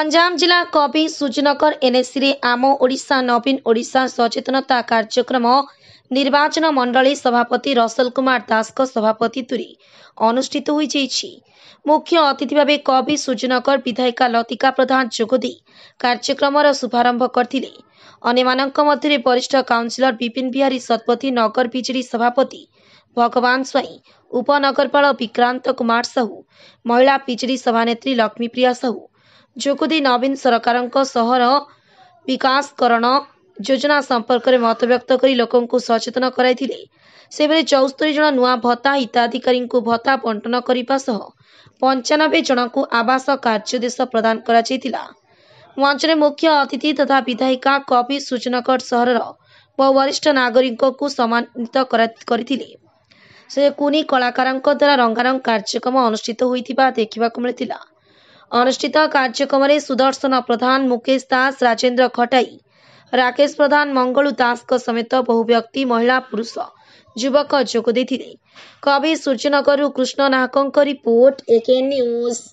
गंजाम जिल्ला Kabisuryanagar NAC आम ओडा नवीन ओडा सचेतनता कार्यक्रम निर्वाचन मंडली सभापति रसल कुमार दास सभापतित्व अनुष्ठित सुजनगर विधायिका लतिका प्रधान शुभारंभ जम वरिष्ठ काउनसिलर विपिन विहारी शतपथी नगर विजे सभापति भगवान स्वई विक्रांत कुमार साहू महिला विजे सभानेत्री लक्ष्मीप्रिया साहू ଯୋଗଦେଇ ନବୀନ ସରକାରଙ୍କ ସହର ବିକାଶକରଣ ଯୋଜନା ସମ୍ପର୍କରେ ମତବ୍ୟକ୍ତ କରି ଲୋକଙ୍କୁ ସଚେତନ କରାଇଥିଲେ ସେହିଭଳି ଚଉସ୍ତରି ଜଣ ନୂଆ ଭତ୍ତା ହିତାଧିକାରୀଙ୍କୁ ଭତ୍ତା ବଣ୍ଟନ କରିବା ସହ ପଞ୍ଚାନବେ ଜଣଙ୍କୁ ଆବାସ କାର୍ଯ୍ୟଦେଶ ପ୍ରଦାନ କରାଯାଇଥିଲା ମଞ୍ଚରେ ମୁଖ୍ୟ ଅତିଥି ତଥା ବିଧାୟିକା କବି ସୂଚନାକଟ ସହରର ବହୁ ବରିଷ୍ଠ ନାଗରିକଙ୍କୁ ସମ୍ମାନିତ କରିଥିଲେ ସେ କୁନି କଳାକାରଙ୍କ ଦ୍ୱାରା ରଙ୍ଗାରଙ୍ଗ କାର୍ଯ୍ୟକ୍ରମ ଅନୁଷ୍ଠିତ ହୋଇଥିବା ଦେଖିବାକୁ ମିଳିଥିଲା ଅନୁଷ୍ଠିତ କାର୍ଯ୍ୟକ୍ରମରେ ସୁଦର୍ଶନ ପ୍ରଧାନ ମୁକେଶ ଦାସ ରାଜେନ୍ଦ୍ର ଖଟାଇ ରାକେଶ ପ୍ରଧାନ ମଙ୍ଗଳୁ ଦାସଙ୍କ ସମେତ ବହୁ ବ୍ୟକ୍ତି ମହିଳା ପୁରୁଷ ଯୁବକ ଯୋଗ ଦେଇଥିଲେ କବି ସୂର୍ଯ୍ୟନଗରରୁ କୃଷ୍ଣ ନାହକଙ୍କ ରିପୋର୍ଟ ଏକେ ନ୍ୟୁଜ୍